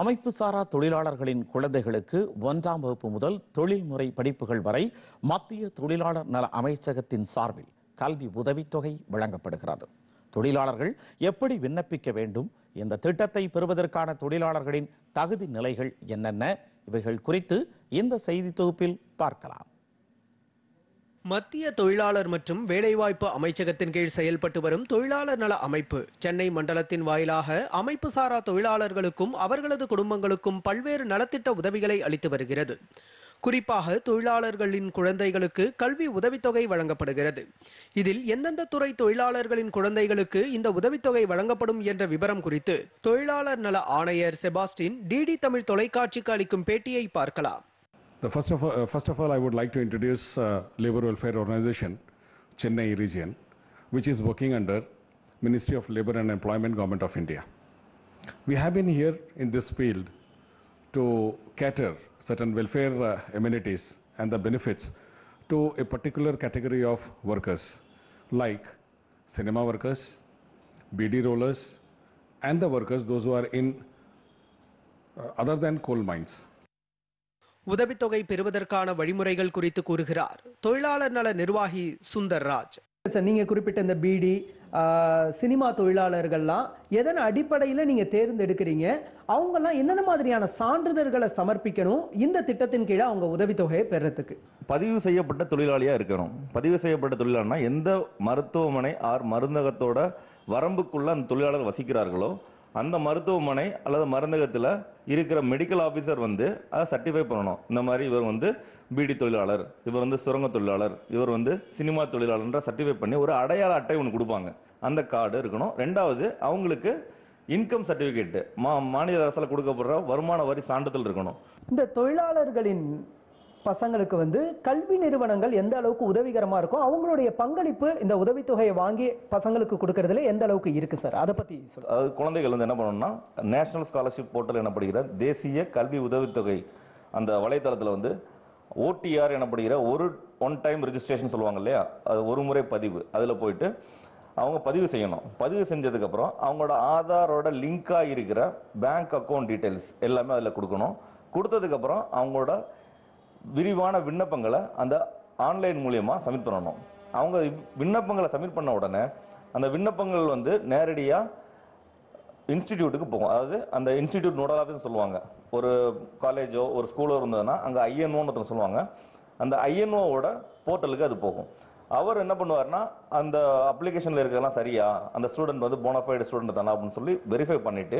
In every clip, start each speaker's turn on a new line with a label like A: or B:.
A: அமைப்பு சாரா தொழிலாளர்களின் குழந்தைகளுக்கு ஒன்றாம் வகுப்பு முதல் தொழில்முறை படிப்புகள் வரை மத்திய தொழிலாளர் நல அமைச்சகத்தின் சார்பில் கல்வி உதவித்தொகை வழங்கப்படுகிறது தொழிலாளர்கள் எப்படி விண்ணப்பிக்க வேண்டும் இந்த திட்டத்தை பெறுவதற்கான தொழிலாளர்களின் தகுதி நிலைகள் என்னென்ன இவைகள் குறித்து இந்த செய்தி தொகுப்பில் பார்க்கலாம்
B: மத்திய தொழிலாளர் மற்றும் வேலைவாய்ப்பு அமைச்சகத்தின் கீழ் செயல்பட்டு வரும் தொழிலாளர் நல அமைப்பு சென்னை மண்டலத்தின் வாயிலாக அமைப்பு சாரா தொழிலாளர்களுக்கும் அவர்களது குடும்பங்களுக்கும் பல்வேறு நலத்திட்ட உதவிகளை அளித்து வருகிறது குறிப்பாக தொழிலாளர்களின் குழந்தைகளுக்கு கல்வி உதவித்தொகை வழங்கப்படுகிறது இதில் எந்தெந்த துறை தொழிலாளர்களின் குழந்தைகளுக்கு இந்த உதவித்தொகை வழங்கப்படும் என்ற விவரம் குறித்து தொழிலாளர் நல ஆணையர் செபாஸ்டின் டிடி தமிழ் தொலைக்காட்சிக்கு அளிக்கும் பேட்டியை பார்க்கலாம்
C: The first of, uh, first of all, I would like to introduce uh, Labor Welfare Organization, Chennai region, which is working under Ministry of Labor and Employment, Government of India. We have been here in this field to cater certain welfare uh, amenities and the benefits to a particular category of workers, like cinema workers, BD rollers, and the workers, those who are in uh, other than coal mines.
B: உதவித்தொகை பெறுவதற்கான வழிமுறைகள் குறித்து கூறுகிறார் தொழிலாளர் நல நிர்வாகி Sundar Raj sir நீங்கள் குறிப்பிட்ட இந்த பிடி சினிமா தொழிலாளர்கள்லாம் எதன் அடிப்படையில் நீங்கள் தேர்ந்தெடுக்கிறீங்க அவங்கெல்லாம் என்னென்ன மாதிரியான சான்றிதழ்களை சமர்ப்பிக்கணும் இந்த திட்டத்தின் கீழே அவங்க உதவித்தொகையை பெறத்துக்கு
A: பதிவு செய்யப்பட்ட தொழிலாளியாக இருக்கணும் பதிவு செய்யப்பட்ட தொழிலாளர்னா எந்த மருத்துவமனை ஆர் மருந்தகத்தோட வரம்புக்குள்ள அந்த தொழிலாளர் வசிக்கிறார்களோ அந்த மருத்துவமனை அல்லது மருந்தகத்தில் இருக்கிற மெடிக்கல் ஆஃபீஸர் வந்து அதை சர்டிஃபை பண்ணணும் இந்த மாதிரி இவர் வந்து பீடி தொழிலாளர் இவர் வந்து சுரங்க தொழிலாளர் இவர் வந்து சினிமா தொழிலாளர்ன்ற சர்டிஃபை பண்ணி ஒரு அடையாள அட்டை ஒன்று கொடுப்பாங்க அந்த கார்டு இருக்கணும் ரெண்டாவது அவங்களுக்கு இன்கம் சர்டிஃபிகேட்டு மா மாநில அரசால் கொடுக்கப்படுற வருமான வரி சான்றிதழ் இருக்கணும்
B: இந்த தொழிலாளர்களின் பசங்களுக்கு வந்து கல்வி நிறுவனங்கள் எந்த அளவுக்கு உதவிகரமாக இருக்கும் அவங்களுடைய பங்களிப்பு இந்த உதவித்தொகையை வாங்கி பசங்களுக்கு கொடுக்கறதுல எந்த அளவுக்கு இருக்கு சார் அதை பற்றி
A: அதாவது குழந்தைகள் வந்து என்ன பண்ணணும்னா நேஷனல் ஸ்காலர்ஷிப் போர்ட்டல் எனப்படுகிற தேசிய கல்வி உதவித்தொகை அந்த வலைத்தளத்தில் வந்து ஓடிஆர் எனப்படுகிற ஒரு ஒன் டைம் ரிஜிஸ்ட்ரேஷன் சொல்லுவாங்க இல்லையா அது ஒரு முறை பதிவு அதில் போயிட்டு அவங்க பதிவு செய்யணும் பதிவு செஞ்சதுக்கப்புறம் அவங்களோட ஆதாரோட லிங்காக இருக்கிற பேங்க் அக்கௌண்ட் டீட்டெயில்ஸ் எல்லாமே அதில் கொடுக்கணும் கொடுத்ததுக்கப்புறம் அவங்களோட விரிவான விண்ணப்பங்களை அந்த ஆன்லைன் மூலயமா சப்மிட் பண்ணணும் அவங்க விண்ணப்பங்களை சப்மிட் பண்ண உடனே அந்த விண்ணப்பங்கள் வந்து நேரடியாக இன்ஸ்டிடியூட்டுக்கு போகும் அதாவது அந்த இன்ஸ்டிடியூட் நோடல் ஆஃபீஸ் சொல்லுவாங்க ஒரு காலேஜோ ஒரு ஸ்கூலோ இருந்ததுன்னா அங்கே ஐஎன்ஓன்னு சொல்லுவாங்க அந்த ஐஎன்ஓவோட போர்ட்டலுக்கு அது போகும் அவர் என்ன பண்ணுவார்னா அந்த அப்ளிகேஷனில் இருக்கிறதெல்லாம் சரியா அந்த ஸ்டூடெண்ட் வந்து போனஃபைடு ஸ்டூடெண்ட் தானா அப்படின்னு சொல்லி வெரிஃபை பண்ணிவிட்டு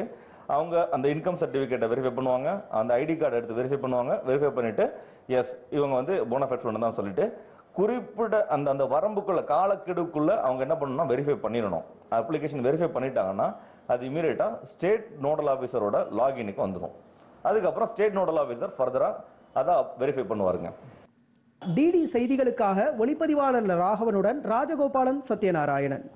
A: அவங்க அந்த இன்கம் சர்டிஃபிகேட்டை வெரிஃபை பண்ணுவாங்க அந்த ஐடி கார்டு எடுத்து வெரிஃபை பண்ணுவாங்க வெரிஃபை பண்ணிவிட்டு எஸ் இவங்க வந்து போனஃபைட் ஸ்டூடெண்ட் தான் சொல்லிட்டு குறிப்பிட்ட அந்த அந்த வரம்புக்குள்ள காலக்கெடுக்குள்ள அவங்க என்ன பண்ணணும்னா வெரிஃபை பண்ணிடணும் அப்ளிகேஷன் வெரிஃபை பண்ணிட்டாங்கன்னா அது இமீடியட்டாக ஸ்டேட் நோடல் ஆஃபீஸரோட லாகினுக்கு வந்துடும் அதுக்கப்புறம் ஸ்டேட் நோடல் ஆஃபீஸர் ஃபர்தராக அதை வெரிஃபை பண்ணுவாருங்க
B: டிடி செய்திகளுக்காக ஒளிப்பதிவாளர் ராகவனுடன் ராஜகோபாலன் சத்யநாராயணன்